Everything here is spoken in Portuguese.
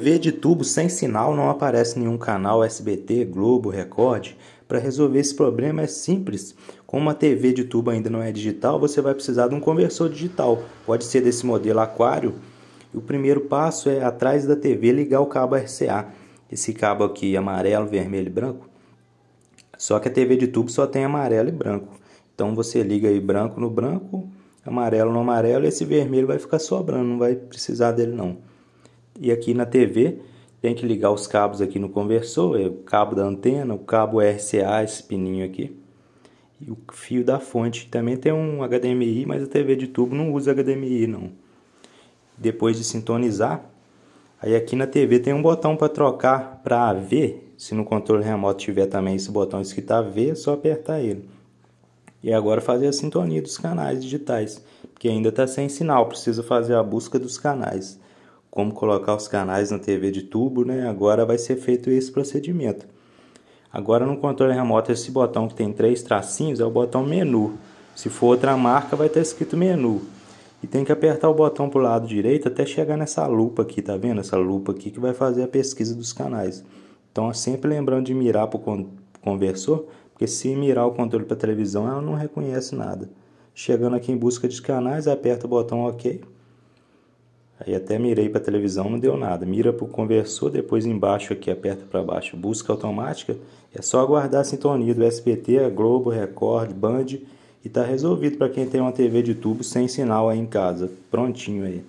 TV de tubo sem sinal não aparece nenhum canal SBT, Globo, Record. Para resolver esse problema é simples. Como a TV de tubo ainda não é digital, você vai precisar de um conversor digital. Pode ser desse modelo aquário. E o primeiro passo é atrás da TV ligar o cabo RCA. Esse cabo aqui amarelo, vermelho e branco. Só que a TV de tubo só tem amarelo e branco. Então você liga aí branco no branco, amarelo no amarelo e esse vermelho vai ficar sobrando, não vai precisar dele não. E aqui na TV tem que ligar os cabos aqui no conversor, é o cabo da antena, o cabo RCA, esse pininho aqui. E o fio da fonte também tem um HDMI, mas a TV de tubo não usa HDMI não. Depois de sintonizar, aí aqui na TV tem um botão para trocar para AV. Se no controle remoto tiver também esse botão escrito AV, é só apertar ele. E agora fazer a sintonia dos canais digitais, porque ainda está sem sinal, precisa fazer a busca dos canais como colocar os canais na TV de tubo, né? Agora vai ser feito esse procedimento. Agora no controle remoto esse botão que tem três tracinhos é o botão menu. Se for outra marca vai estar escrito menu. E tem que apertar o botão para o lado direito até chegar nessa lupa aqui, tá vendo? Essa lupa aqui que vai fazer a pesquisa dos canais. Então é sempre lembrando de mirar para o conversor, porque se mirar o controle para a televisão ela não reconhece nada. Chegando aqui em busca de canais, aperta o botão OK. Aí até mirei para televisão, não deu nada. Mira para o conversor, depois embaixo aqui, aperta para baixo. Busca automática, é só aguardar a sintonia do SBT, Globo, Record, Band e está resolvido para quem tem uma TV de tubo sem sinal aí em casa. Prontinho aí.